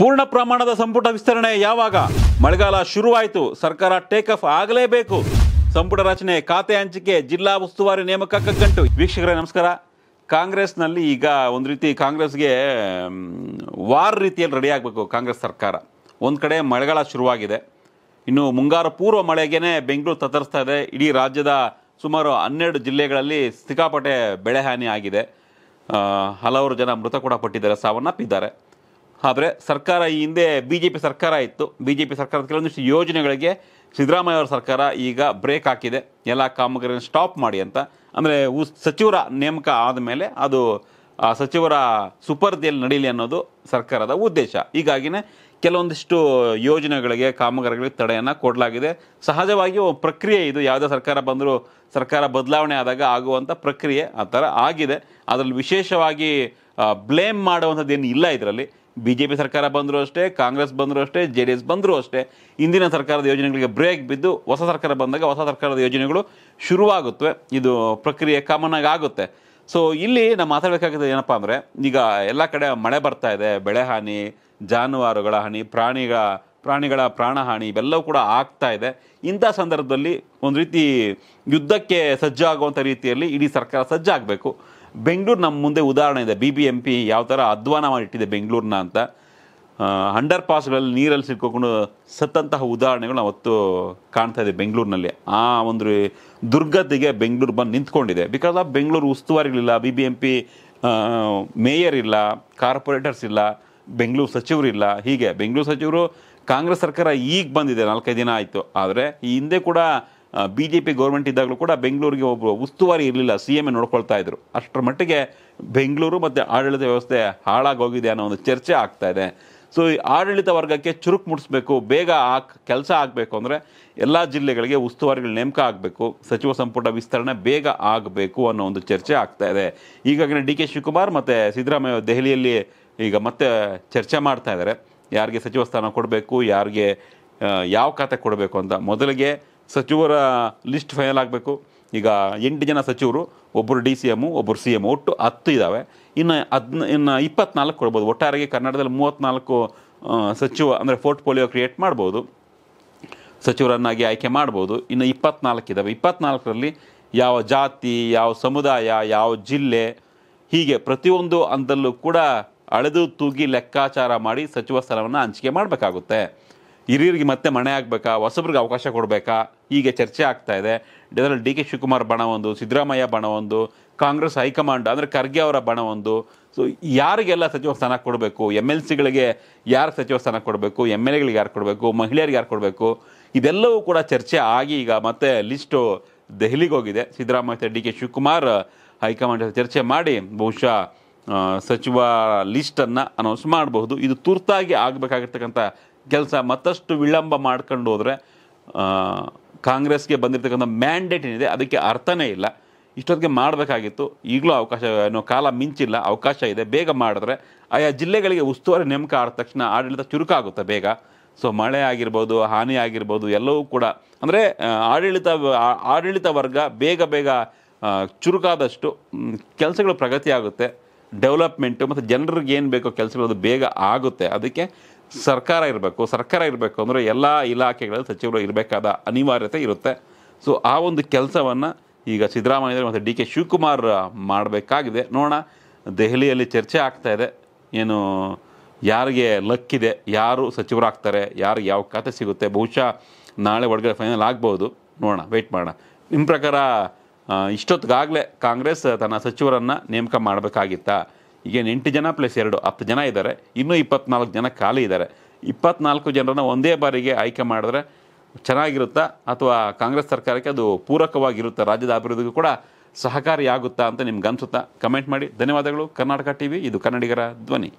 ಪೂರ್ಣ ಪ್ರಮಾಣದ ಸಂಪುಟ ವಿಸ್ತರಣೆ ಯಾವಾಗ ಮಳೆಗಾಲ ಶುರುವಾಯಿತು ಸರ್ಕಾರ ಟೇಕ್ ಆಫ್ ಆಗಲೇಬೇಕು ಸಂಪುಟ ರಚನೆ ಖಾತೆ ಹಂಚಿಕೆ ಜಿಲ್ಲಾ ಉಸ್ತುವಾರಿ ನೇಮಕಕ್ಕೆ ಗಂಟು ವೀಕ್ಷಕರೇ ನಮಸ್ಕಾರ ಕಾಂಗ್ರೆಸ್ನಲ್ಲಿ ಈಗ ಒಂದು ರೀತಿ ಕಾಂಗ್ರೆಸ್ಗೆ ವಾರ್ ರೀತಿಯಲ್ಲಿ ರೆಡಿ ಆಗಬೇಕು ಕಾಂಗ್ರೆಸ್ ಸರ್ಕಾರ ಒಂದು ಕಡೆ ಮಳೆಗಾಲ ಶುರುವಾಗಿದೆ ಇನ್ನು ಮುಂಗಾರು ಪೂರ್ವ ಮಳೆಗೇ ಬೆಂಗಳೂರು ತತ್ತರಿಸ್ತಾ ಇದೆ ಇಡೀ ರಾಜ್ಯದ ಸುಮಾರು ಹನ್ನೆರಡು ಜಿಲ್ಲೆಗಳಲ್ಲಿ ಸಿಕ್ಕಾಪಟ್ಟೆ ಬೆಳೆಹಾನಿ ಆಗಿದೆ ಹಲವಾರು ಜನ ಮೃತ ಕೂಡ ಪಟ್ಟಿದ್ದಾರೆ ಸಾವನ್ನಪ್ಪಿದ್ದಾರೆ ಆದರೆ ಸರ್ಕಾರ ಈ ಹಿಂದೆ ಬಿ ಜೆ ಪಿ ಸರ್ಕಾರ ಇತ್ತು ಬಿ ಜೆ ಪಿ ಸರ್ಕಾರದ ಕೆಲವೊಂದಿಷ್ಟು ಯೋಜನೆಗಳಿಗೆ ಸಿದ್ದರಾಮಯ್ಯ ಅವರ ಸರ್ಕಾರ ಈಗ ಬ್ರೇಕ್ ಹಾಕಿದೆ ಎಲ್ಲ ಕಾಮಗಾರಿಯನ್ನು ಸ್ಟಾಪ್ ಮಾಡಿ ಅಂತ ಅಂದರೆ ಸಚಿವರ ನೇಮಕ ಆದಮೇಲೆ ಅದು ಸಚಿವರ ಸುಪರ್ದಿಯಲ್ಲಿ ನಡೀಲಿ ಅನ್ನೋದು ಸರ್ಕಾರದ ಉದ್ದೇಶ ಹೀಗಾಗಿನೇ ಕೆಲವೊಂದಿಷ್ಟು ಯೋಜನೆಗಳಿಗೆ ಕಾಮಗಾರಿಗಳಿಗೆ ತಡೆಯನ್ನು ಕೊಡಲಾಗಿದೆ ಸಹಜವಾಗಿ ಪ್ರಕ್ರಿಯೆ ಇದು ಯಾವುದೇ ಸರ್ಕಾರ ಬಂದರೂ ಸರ್ಕಾರ ಬದಲಾವಣೆ ಆದಾಗ ಆಗುವಂಥ ಪ್ರಕ್ರಿಯೆ ಆ ಥರ ಆಗಿದೆ ಅದರಲ್ಲಿ ವಿಶೇಷವಾಗಿ ಬ್ಲೇಮ್ ಮಾಡುವಂಥದ್ದೇನು ಇಲ್ಲ ಇದರಲ್ಲಿ ಬಿ ಜೆ ಪಿ ಸರ್ಕಾರ ಬಂದರೂ ಅಷ್ಟೇ ಕಾಂಗ್ರೆಸ್ ಬಂದರೂ ಅಷ್ಟೇ ಜೆ ಡಿ ಎಸ್ ಬಂದರೂ ಅಷ್ಟೇ ಇಂದಿನ ಸರ್ಕಾರದ ಯೋಜನೆಗಳಿಗೆ ಬ್ರೇಕ್ ಬಿದ್ದು ಹೊಸ ಸರ್ಕಾರ ಬಂದಾಗ ಹೊಸ ಸರ್ಕಾರದ ಯೋಜನೆಗಳು ಶುರುವಾಗುತ್ತವೆ ಇದು ಪ್ರಕ್ರಿಯೆ ಕಾಮನ್ ಆಗಿ ಆಗುತ್ತೆ ಸೊ ಇಲ್ಲಿ ನಾವು ಮಾತಾಡಬೇಕಾಗಿದ್ದು ಏನಪ್ಪ ಅಂದರೆ ಈಗ ಎಲ್ಲ ಕಡೆ ಮಳೆ ಬರ್ತಾ ಇದೆ ಬೆಳೆ ಹಾನಿ ಜಾನುವಾರುಗಳ ಹಾನಿ ಪ್ರಾಣಿಗಳ ಪ್ರಾಣಿಗಳ ಪ್ರಾಣಹಾನಿ ಇವೆಲ್ಲವೂ ಕೂಡ ಆಗ್ತಾ ಇದೆ ಇಂಥ ಸಂದರ್ಭದಲ್ಲಿ ಒಂದು ರೀತಿ ಯುದ್ಧಕ್ಕೆ ಸಜ್ಜಾಗುವಂಥ ರೀತಿಯಲ್ಲಿ ಇಡೀ ಸರ್ಕಾರ ಸಜ್ಜಾಗಬೇಕು ಬೆಂಗಳೂರು ನಮ್ಮ ಮುಂದೆ ಉದಾಹರಣೆ ಇದೆ ಬಿ ಬಿ ಎಂ ಪಿ ಯಾವ ಥರ ಅಧ್ವಾನ ಮಾಡಿಟ್ಟಿದೆ ಬೆಂಗಳೂರನ್ನ ಅಂತ ಅಂಡರ್ ಪಾಸ್ಗಳಲ್ಲಿ ನೀರಲ್ಲಿ ಸಿಕ್ಕೊಂಡು ಸತ್ತಂತಹ ಉದಾಹರಣೆಗಳು ನಾವು ಕಾಣ್ತಾ ಇದೆ ಬೆಂಗಳೂರಿನಲ್ಲಿ ಆ ಒಂದು ದುರ್ಗತಿಗೆ ಬೆಂಗಳೂರು ಬಂದು ನಿಂತ್ಕೊಂಡಿದೆ ಬಿಕಾಸ್ ಆಫ್ ಬೆಂಗಳೂರು ಉಸ್ತುವಾರಿಗಳಿಲ್ಲ B B M P mayor ಇಲ್ಲ ಕಾರ್ಪೊರೇಟರ್ಸ್ ಇಲ್ಲ ಬೆಂಗಳೂರು ಸಚಿವರು ಇಲ್ಲ ಹೀಗೆ ಬೆಂಗಳೂರು ಸಚಿವರು ಕಾಂಗ್ರೆಸ್ ಸರ್ಕಾರ ಈಗ ಬಂದಿದೆ ನಾಲ್ಕೈದು ದಿನ ಆಯಿತು ಆದರೆ ಈ ಹಿಂದೆ ಕೂಡ ಬಿ ಜೆ ಪಿ ಗೌರ್ಮೆಂಟ್ ಇದ್ದಾಗಲೂ ಕೂಡ ಬೆಂಗಳೂರಿಗೆ ಒಬ್ಬ ಉಸ್ತುವಾರಿ ಇರಲಿಲ್ಲ ಸಿ ಎಮ್ ನೋಡ್ಕೊಳ್ತಾ ಇದ್ರು ಅಷ್ಟರ ಮಟ್ಟಿಗೆ ಬೆಂಗಳೂರು ಮತ್ತು ಆಡಳಿತ ವ್ಯವಸ್ಥೆ ಹಾಳಾಗೋಗಿದೆ ಅನ್ನೋ ಒಂದು ಚರ್ಚೆ ಆಗ್ತಾ ಇದೆ ಸೊ ಈ ಆಡಳಿತ ವರ್ಗಕ್ಕೆ ಚುರುಕು ಮುಡಿಸ್ಬೇಕು ಬೇಗ ಆ ಕೆಲಸ ಆಗಬೇಕು ಅಂದರೆ ಎಲ್ಲ ಜಿಲ್ಲೆಗಳಿಗೆ ಉಸ್ತುವಾರಿಗಳು ನೇಮಕ ಆಗಬೇಕು ಸಚಿವ ಸಂಪುಟ ವಿಸ್ತರಣೆ ಬೇಗ ಆಗಬೇಕು ಅನ್ನೋ ಒಂದು ಚರ್ಚೆ ಆಗ್ತಾ ಇದೆ ಈಗಾಗಲೇ ಡಿ ಕೆ ಶಿವಕುಮಾರ್ ಮತ್ತು ಸಿದ್ದರಾಮಯ್ಯ ದೆಹಲಿಯಲ್ಲಿ ಈಗ ಮತ್ತೆ ಚರ್ಚೆ ಮಾಡ್ತಾ ಇದ್ದಾರೆ ಯಾರಿಗೆ ಸಚಿವ ಸ್ಥಾನ ಕೊಡಬೇಕು ಯಾರಿಗೆ ಯಾವ ಖಾತೆ ಕೊಡಬೇಕು ಅಂತ ಮೊದಲಿಗೆ ಸಚಿವರ ಲಿಸ್ಟ್ ಫೈನಲ್ ಆಗಬೇಕು ಈಗ ಎಂಟು ಜನ ಸಚಿವರು ಒಬ್ಬರು ಡಿ ಸಿ ಎಮ್ಮು ಒಬ್ಬರು ಸಿ ಎಮ್ ಒಟ್ಟು ಹತ್ತು ಇದ್ದಾವೆ ಇನ್ನು ಹದಿನ ಇನ್ನು ಇಪ್ಪತ್ನಾಲ್ಕು ಕೊಡ್ಬೋದು ಒಟ್ಟಾರೆಗೆ ಕರ್ನಾಟಕದಲ್ಲಿ ಮೂವತ್ತ್ನಾಲ್ಕು ಸಚಿವ ಅಂದರೆ ಪೋರ್ಟ್ಫೋಲಿಯೋ ಕ್ರಿಯೇಟ್ ಮಾಡ್ಬೋದು ಸಚಿವರನ್ನಾಗಿ ಆಯ್ಕೆ ಮಾಡ್ಬೋದು ಇನ್ನು ಇಪ್ಪತ್ನಾಲ್ಕು ಇದ್ದಾವೆ ಇಪ್ಪತ್ನಾಲ್ಕರಲ್ಲಿ ಯಾವ ಜಾತಿ ಯಾವ ಸಮುದಾಯ ಯಾವ ಜಿಲ್ಲೆ ಹೀಗೆ ಪ್ರತಿಯೊಂದು ಹಂತಲ್ಲೂ ಕೂಡ ಅಳೆದು ತೂಗಿ ಲೆಕ್ಕಾಚಾರ ಮಾಡಿ ಸಚಿವ ಸ್ಥಳವನ್ನು ಹಂಚಿಕೆ ಮಾಡಬೇಕಾಗುತ್ತೆ ಹಿರಿಯರಿಗೆ ಮತ್ತೆ ಮಣೆ ಆಗಬೇಕಾ ಹೊಸಬ್ರಿಗೆ ಅವಕಾಶ ಕೊಡಬೇಕಾ ಹೀಗೆ ಚರ್ಚೆ ಆಗ್ತಾ ಇದೆ ಇದರಲ್ಲಿ ಡಿ ಕೆ ಶಿವಕುಮಾರ್ ಬಣ ಒಂದು ಸಿದ್ದರಾಮಯ್ಯ ಬಣ ಒಂದು ಕಾಂಗ್ರೆಸ್ ಹೈಕಮಾಂಡ್ ಅಂದರೆ ಖರ್ಗೆ ಅವರ ಬಣ ಒಂದು ಸೊ ಯಾರಿಗೆಲ್ಲ ಸಚಿವ ಸ್ಥಾನ ಕೊಡಬೇಕು ಎಮ್ ಎಲ್ ಸಿಗಳಿಗೆ ಯಾರು ಸಚಿವ ಸ್ಥಾನ ಕೊಡಬೇಕು ಎಮ್ ಎಲ್ ಎಗಳಿಗೆ ಯಾರು ಕೊಡಬೇಕು ಮಹಿಳೆಯರಿಗೆ ಯಾರು ಕೊಡಬೇಕು ಇದೆಲ್ಲವೂ ಕೂಡ ಚರ್ಚೆ ಆಗಿ ಈಗ ಮತ್ತೆ ಲಿಸ್ಟು ದೆಹಲಿಗೆ ಹೋಗಿದೆ Siddaramaiah D K Shivakumar high command ಚರ್ಚೆ ಮಾಡಿ ಬಹುಶಃ ಸಚಿವ ಲಿಸ್ಟನ್ನು ಅನೌನ್ಸ್ ಮಾಡಬಹುದು ಇದು ತುರ್ತಾಗಿ ಆಗಬೇಕಾಗಿರ್ತಕ್ಕಂಥ ಕೆಲಸ ಮತ್ತಷ್ಟು ವಿಳಂಬ ಮಾಡ್ಕೊಂಡು ಹೋದರೆ ಕಾಂಗ್ರೆಸ್ಗೆ ಬಂದಿರತಕ್ಕಂಥ ಮ್ಯಾಂಡೇಟ್ ಏನಿದೆ ಅದಕ್ಕೆ ಅರ್ಥನೇ ಇಲ್ಲ ಇಷ್ಟೊತ್ತಿಗೆ ಮಾಡಬೇಕಾಗಿತ್ತು ಈಗಲೂ ಅವಕಾಶ ಏನೋ ಕಾಲ ಮಿಂಚಿಲ್ಲ ಅವಕಾಶ ಇದೆ ಬೇಗ ಮಾಡಿದ್ರೆ ಆಯಾ ಜಿಲ್ಲೆಗಳಿಗೆ ಉಸ್ತುವಾರಿ ನೇಮಕ ಆದ ತಕ್ಷಣ ಆಡಳಿತ ಚುರುಕಾಗುತ್ತೆ ಬೇಗ ಸೊ ಮಳೆ ಆಗಿರ್ಬೋದು ಹಾನಿ ಆಗಿರ್ಬೋದು ಎಲ್ಲವೂ ಕೂಡ ಅಂದರೆ ಆಡಳಿತ ಆಡಳಿತ ವರ್ಗ ಬೇಗ ಬೇಗ ಚುರುಕಾದಷ್ಟು ಕೆಲಸಗಳು ಪ್ರಗತಿ ಆಗುತ್ತೆ ಡೆವಲಪ್ಮೆಂಟು ಮತ್ತು ಜನರಿಗೆ ಏನು ಬೇಕೋ ಕೆಲಸಗಳು ಅದು ಬೇಗ ಆಗುತ್ತೆ ಅದಕ್ಕೆ ಸರ್ಕಾರ ಇರಬೇಕು ಸರ್ಕಾರ ಇರಬೇಕು ಅಂದರೆ ಎಲ್ಲ ಇಲಾಖೆಗಳಲ್ಲಿ ಸಚಿವರು ಇರಬೇಕಾದ ಅನಿವಾರ್ಯತೆ ಇರುತ್ತೆ ಸೊ ಆ ಒಂದು ಕೆಲಸವನ್ನು ಈಗ ಸಿದ್ದರಾಮಯ್ಯ ಮತ್ತು ಡಿ ಕೆ ಶಿವಕುಮಾರ್ ಮಾಡಬೇಕಾಗಿದೆ ನೋಡೋಣ ದೆಹಲಿಯಲ್ಲಿ ಚರ್ಚೆ ಆಗ್ತಾ ಇದೆ ಏನು ಯಾರಿಗೆ ಲಕ್ಕಿದೆ ಯಾರು ಸಚಿವರಾಗ್ತಾರೆ ಯಾರಿಗೆ ಯಾವ ಖಾತೆ ಸಿಗುತ್ತೆ ಬಹುಶಃ ನಾಳೆ ಒಳಗಡೆ ಫೈನಲ್ ಆಗ್ಬೋದು ನೋಡೋಣ ವೆಯ್ಟ್ ಮಾಡೋಣ ನಿಮ್ಮ ಪ್ರಕಾರ ಇಷ್ಟೊತ್ತಿಗಾಗಲೇ ಕಾಂಗ್ರೆಸ್ ತನ್ನ ಸಚಿವರನ್ನು ನೇಮಕ ಮಾಡಬೇಕಾಗಿತ್ತಾ ಈಗ ಎಂಟು ಜನ ಪ್ಲಸ್ ಎರಡು ಹತ್ತು ಜನ ಇದ್ದಾರೆ ಇನ್ನೂ ಇಪ್ಪತ್ನಾಲ್ಕು ಜನ ಖಾಲಿ ಇದ್ದಾರೆ ಇಪ್ಪತ್ನಾಲ್ಕು ಜನರನ್ನು ಒಂದೇ ಬಾರಿಗೆ ಆಯ್ಕೆ ಮಾಡಿದ್ರೆ ಚೆನ್ನಾಗಿರುತ್ತಾ ಅಥವಾ ಕಾಂಗ್ರೆಸ್ ಸರ್ಕಾರಕ್ಕೆ ಅದು ಪೂರಕವಾಗಿರುತ್ತಾ ರಾಜ್ಯದ ಅಭಿವೃದ್ಧಿಗೂ ಕೂಡ ಸಹಕಾರಿಯಾಗುತ್ತಾ ಅಂತ ನಿಮ್ಗೆ ಅನಿಸುತ್ತಾ ಕಮೆಂಟ್ ಮಾಡಿ ಧನ್ಯವಾದಗಳು ಕರ್ನಾಟಕ ಟಿ ವಿ ಇದು ಕನ್ನಡಿಗರ ಧ್ವನಿ